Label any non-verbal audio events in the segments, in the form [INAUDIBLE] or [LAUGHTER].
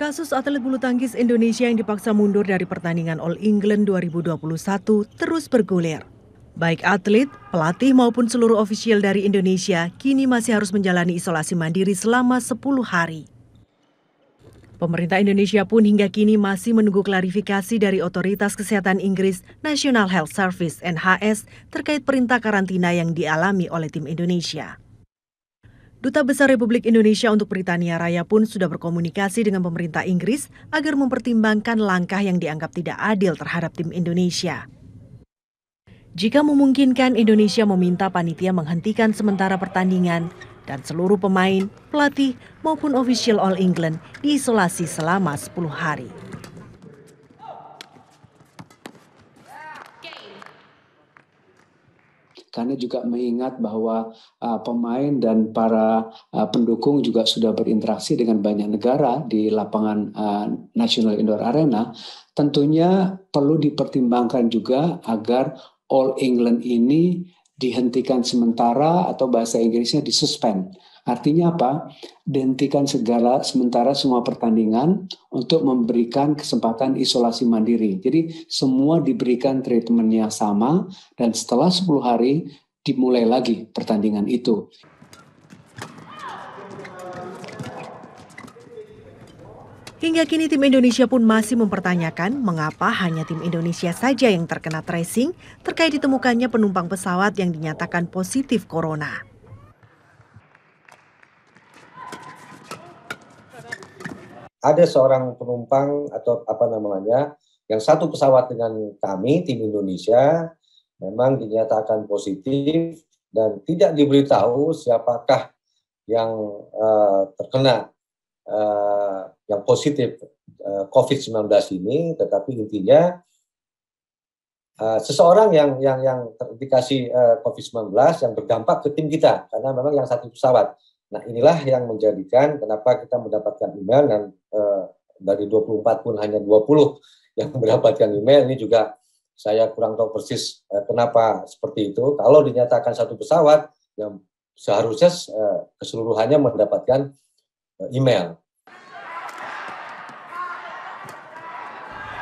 Kasus atlet bulu tangkis Indonesia yang dipaksa mundur dari pertandingan All England 2021 terus bergulir. Baik atlet, pelatih maupun seluruh ofisial dari Indonesia kini masih harus menjalani isolasi mandiri selama 10 hari. Pemerintah Indonesia pun hingga kini masih menunggu klarifikasi dari Otoritas Kesehatan Inggris National Health Service NHS terkait perintah karantina yang dialami oleh tim Indonesia. Duta Besar Republik Indonesia untuk Britania Raya pun sudah berkomunikasi dengan pemerintah Inggris agar mempertimbangkan langkah yang dianggap tidak adil terhadap tim Indonesia. Jika memungkinkan, Indonesia meminta panitia menghentikan sementara pertandingan dan seluruh pemain, pelatih, maupun ofisial All England diisolasi selama 10 hari. karena juga mengingat bahwa uh, pemain dan para uh, pendukung juga sudah berinteraksi dengan banyak negara di lapangan uh, National Indoor Arena, tentunya perlu dipertimbangkan juga agar All England ini dihentikan sementara atau bahasa Inggrisnya disuspend Artinya apa? Dihentikan segala sementara semua pertandingan untuk memberikan kesempatan isolasi mandiri. Jadi semua diberikan treatment yang sama dan setelah 10 hari dimulai lagi pertandingan itu. Hingga kini tim Indonesia pun masih mempertanyakan mengapa hanya tim Indonesia saja yang terkena tracing terkait ditemukannya penumpang pesawat yang dinyatakan positif corona. ada seorang penumpang atau apa namanya yang satu pesawat dengan kami tim Indonesia memang dinyatakan positif dan tidak diberitahu siapakah yang uh, terkena uh, yang positif uh, eh, COVID-19 ini tetapi intinya Uh, seseorang yang yang yang terindikasi uh, COVID-19 yang berdampak ke tim kita karena memang yang satu pesawat Nah inilah yang menjadikan kenapa kita mendapatkan email dan e, dari 24 pun hanya 20 yang [LAUGHS] mendapatkan email ini juga saya kurang tahu persis e, kenapa seperti itu. Kalau dinyatakan satu pesawat yang seharusnya e, keseluruhannya mendapatkan e, email.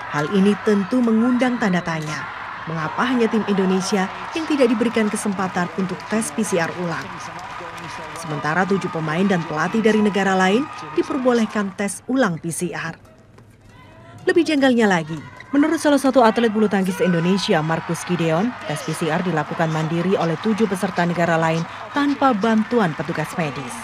Hal ini tentu mengundang tanda tanya. Mengapa hanya tim Indonesia yang tidak diberikan kesempatan untuk tes PCR ulang? Sementara tujuh pemain dan pelatih dari negara lain diperbolehkan tes ulang PCR. Lebih jenggalnya lagi, menurut salah satu atlet bulu tangkis Indonesia, Markus Gideon, tes PCR dilakukan mandiri oleh tujuh peserta negara lain tanpa bantuan petugas medis.